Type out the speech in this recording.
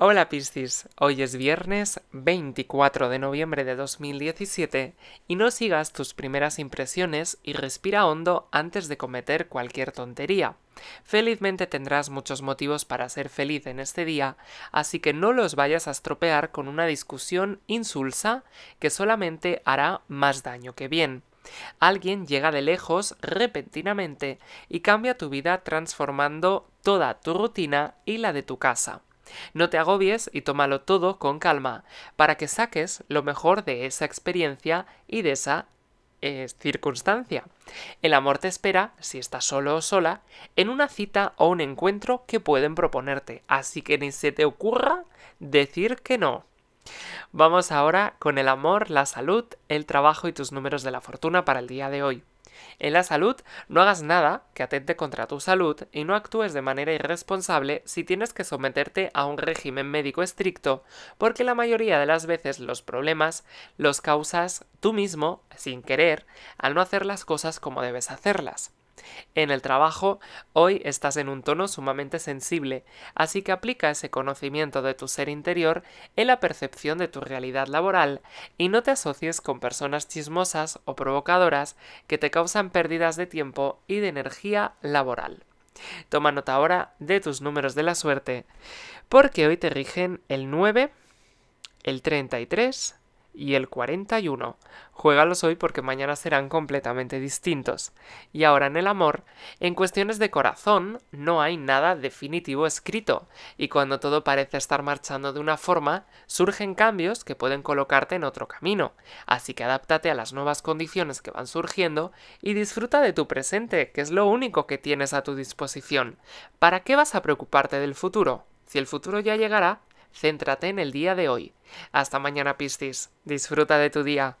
Hola Piscis, hoy es viernes 24 de noviembre de 2017 y no sigas tus primeras impresiones y respira hondo antes de cometer cualquier tontería. Felizmente tendrás muchos motivos para ser feliz en este día, así que no los vayas a estropear con una discusión insulsa que solamente hará más daño que bien. Alguien llega de lejos repentinamente y cambia tu vida transformando toda tu rutina y la de tu casa. No te agobies y tómalo todo con calma, para que saques lo mejor de esa experiencia y de esa eh, circunstancia. El amor te espera, si estás solo o sola, en una cita o un encuentro que pueden proponerte, así que ni se te ocurra decir que no. Vamos ahora con el amor, la salud, el trabajo y tus números de la fortuna para el día de hoy. En la salud, no hagas nada que atente contra tu salud y no actúes de manera irresponsable si tienes que someterte a un régimen médico estricto, porque la mayoría de las veces los problemas los causas tú mismo, sin querer, al no hacer las cosas como debes hacerlas. En el trabajo, hoy estás en un tono sumamente sensible, así que aplica ese conocimiento de tu ser interior en la percepción de tu realidad laboral y no te asocies con personas chismosas o provocadoras que te causan pérdidas de tiempo y de energía laboral. Toma nota ahora de tus números de la suerte, porque hoy te rigen el 9, el 33, y el 41. Juégalos hoy porque mañana serán completamente distintos. Y ahora en el amor, en cuestiones de corazón no hay nada definitivo escrito, y cuando todo parece estar marchando de una forma, surgen cambios que pueden colocarte en otro camino. Así que adáptate a las nuevas condiciones que van surgiendo y disfruta de tu presente, que es lo único que tienes a tu disposición. ¿Para qué vas a preocuparte del futuro? Si el futuro ya llegará, Céntrate en el día de hoy. Hasta mañana pistis, Disfruta de tu día.